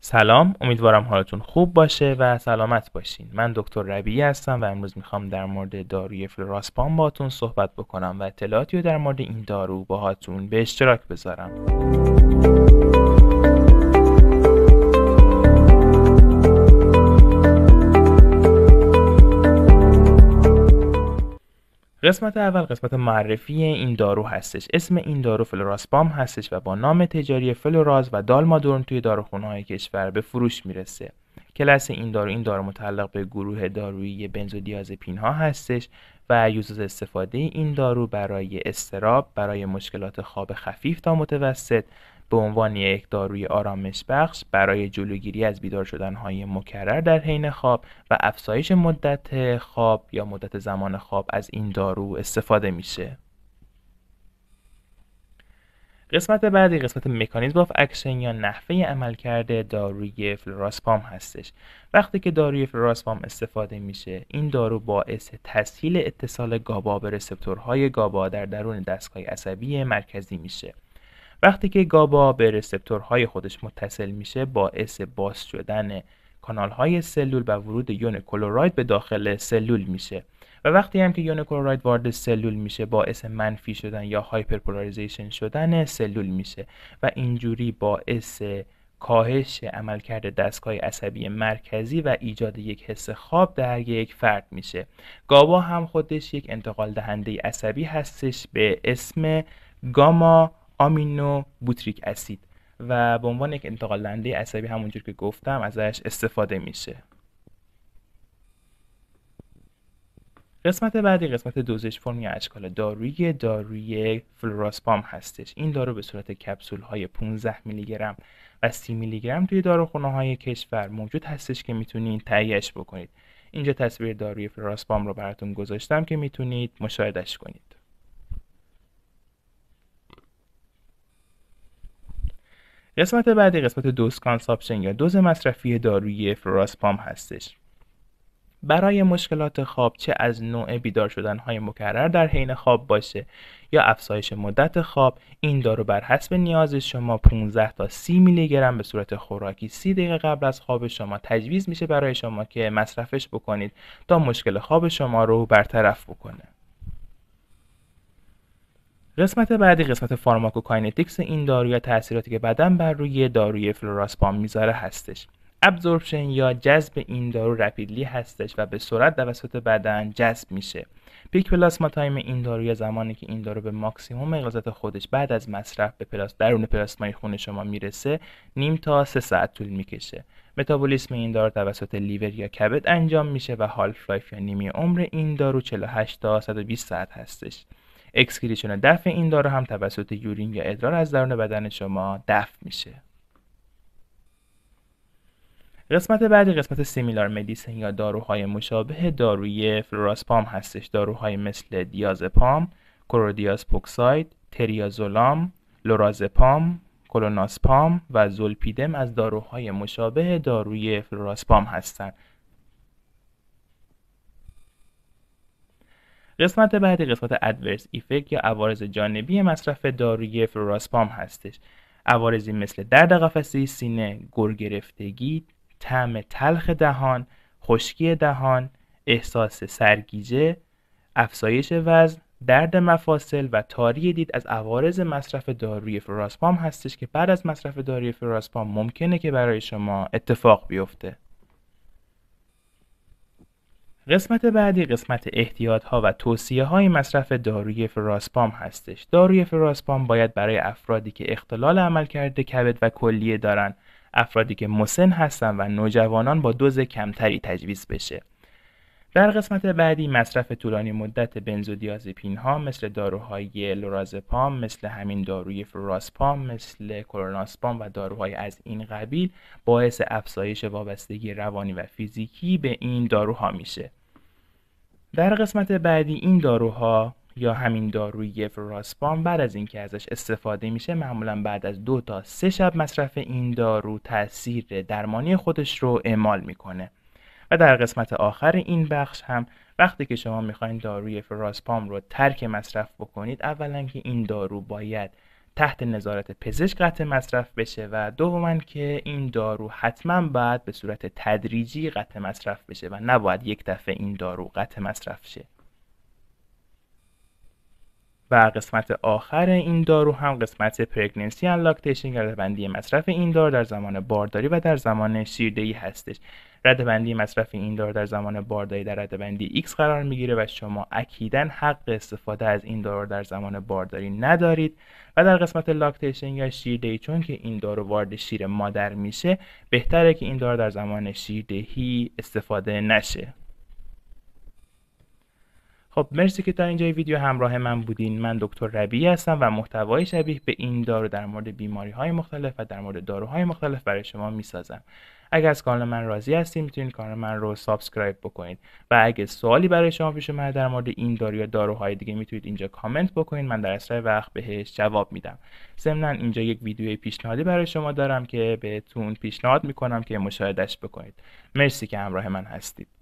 سلام امیدوارم حالتون خوب باشه و سلامت باشین من دکتر ربیعی هستم و امروز میخوام در مورد داروی فلوراسپام باهاتون صحبت بکنم و اطلاعاتی رو در مورد این دارو باهاتون به اشتراک بذارم قسمت اول قسمت معرفی این دارو هستش اسم این دارو فلوراسپام هستش و با نام تجاری فلوراز و دالمادورن توی داروخانه‌های کشور به فروش میرسه کلاس این دارو این دارو متعلق به گروه دارویی بنزودیازپین ها هستش و یوز استفاده این دارو برای استراب برای مشکلات خواب خفیف تا متوسط به عنوان یک داروی آرامش بخش برای جلوگیری از بیدار شدنهای مکرر در حین خواب و افزایش مدت خواب یا مدت زمان خواب از این دارو استفاده میشه. قسمت بعدی قسمت مکانیزم آف اکشن یا نحوه عمل کرده داروی فلوراسپام هستش وقتی که داروی فلوراسپام استفاده میشه این دارو باعث تسهیل اتصال گابا به رسپتورهای گابا در درون دستگاه عصبی مرکزی میشه وقتی که گابا به رسپتورهای خودش متصل میشه باعث باز شدن کانالهای سلول و ورود یون کلوراید به داخل سلول میشه و وقتی هم که یون کلوراید وارد سلول میشه باعث منفی شدن یا هایپرپولاریزیشن شدن سلول میشه و اینجوری باعث کاهش عملکرد دستگاه عصبی مرکزی و ایجاد یک حس خواب در یک فرد میشه گابا هم خودش یک انتقال دهنده عصبی هستش به اسم گاما آمینو بوتریک اسید و به عنوان یک انتقال دهنده عصبی همونجور که گفتم ازش استفاده میشه قسمت بعدی قسمت دوزش فرمی اشکال داروی داروی فلوراسپام هستش این دارو به صورت کپسول های 15 میلی گرم و 30 میلی گرم توی داروخانه های کشور موجود هستش که میتونید تهیهش بکنید اینجا تصویر داروی فلوراسپام رو براتون گذاشتم که میتونید مشاهدش کنید قسمت بعدی قسمت دوز کانسابشن یا دوز مصرفی داروی فلوراسپام هستش برای مشکلات خواب چه از نوع بیدار شدن های مکرر در حین خواب باشه یا افزایش مدت خواب این دارو بر حسب نیاز شما 15 تا 30 میلی گرم به صورت خوراکی 30 دقیقه قبل از خواب شما تجویز میشه برای شما که مصرفش بکنید تا مشکل خواب شما رو برطرف بکنه قسمت بعدی قسمت فارماکوکاینتیکس این دارو یا تاثیراتی که بدن بر روی داروی فلوراسپام میذاره هستش ابزوربشن یا جذب این دارو رپیدلی هستش و به سرعت توسط بدن جذب میشه پیک پلاسما تایم این دارو یا زمانی که این دارو به ماکسیموم غذات خودش بعد از مصرف به درون پلاسمای خون شما میرسه نیم تا سه ساعت طول میکشه متابولیسم این دارو توسط لیور یا کبد انجام میشه و هالف لایف یا نیمی عمر این دارو 48 تا 120 ساعت هستش اکسکریشن دفع این دارو هم توسط یورین یا ادرار از درون بدن شما دفع میشه قسمت بعدی قسمت سیمیلار مدیسن یا داروهای مشابه داروی فلوراسپام هستش داروهای مثل دیازپام، کرودیاز پوکساید، تریازولام، لورازپام، کلوناسپام و زولپیدم از داروهای مشابه داروی فلوراسپام هستند قسمت بعدی قسمت ادورس ایفکت یا عوارض جانبی مصرف داروی فلوراسپام هستش عوارضی مثل درد قفسه سینه گرگرفتگی طعم تلخ دهان خشکی دهان احساس سرگیجه افزایش وزن درد مفاصل و تاری دید از عوارض مصرف داروی فراسپام هستش که بعد از مصرف داروی فراسپام ممکنه که برای شما اتفاق بیفته قسمت بعدی قسمت احتیاط ها و توصیه های مصرف داروی فراسپام هستش. داروی فراسپام باید برای افرادی که اختلال عمل کرده کبد و کلیه دارن، افرادی که مسن هستن و نوجوانان با دوز کمتری تجویز بشه. در قسمت بعدی مصرف طولانی مدت بنزودیازپین ها مثل داروهای لورازپام مثل همین داروی فراسپام مثل کلوناسپام و داروهای از این قبیل باعث افزایش وابستگی روانی و فیزیکی به این داروها میشه در قسمت بعدی این داروها یا همین داروی فراسپام بعد از اینکه ازش استفاده میشه معمولا بعد از دو تا سه شب مصرف این دارو تاثیر درمانی خودش رو اعمال میکنه و در قسمت آخر این بخش هم وقتی که شما میخواین داروی فراسپام رو ترک مصرف بکنید اولا که این دارو باید تحت نظارت پزشک قطع مصرف بشه و دوما که این دارو حتما باید به صورت تدریجی قطع مصرف بشه و نباید یک دفعه این دارو قطع مصرف شه و قسمت آخر این دارو هم قسمت پرگننسی ان لاکتیشن بندی مصرف این دارو در زمان بارداری و در زمان شیردهی هستش ردبندی مصرف این دارو در زمان بارداری در ردبندی X قرار میگیره و شما اکیدا حق استفاده از این دارو در زمان بارداری ندارید و در قسمت لاکتیشن یا شیردهی چون که این دارو وارد شیر مادر میشه بهتره که این دارو در زمان شیردهی استفاده نشه خب مرسی که تا اینجای ویدیو همراه من بودین من دکتر ربی هستم و محتوای شبیه به این دارو در مورد بیماری های مختلف و در مورد داروهای مختلف برای شما میسازم اگر از کانال من راضی هستید میتونید کانال من رو سابسکرایب بکنید و اگه سوالی برای شما پیش اومده در مورد این دارو یا داروهای دیگه میتونید اینجا کامنت بکنید من در اسرع وقت بهش جواب میدم ضمنا اینجا یک ویدیوی پیشنهادی برای شما دارم که بهتون پیشنهاد میکنم که مشاهدهش بکنید مرسی که همراه من هستید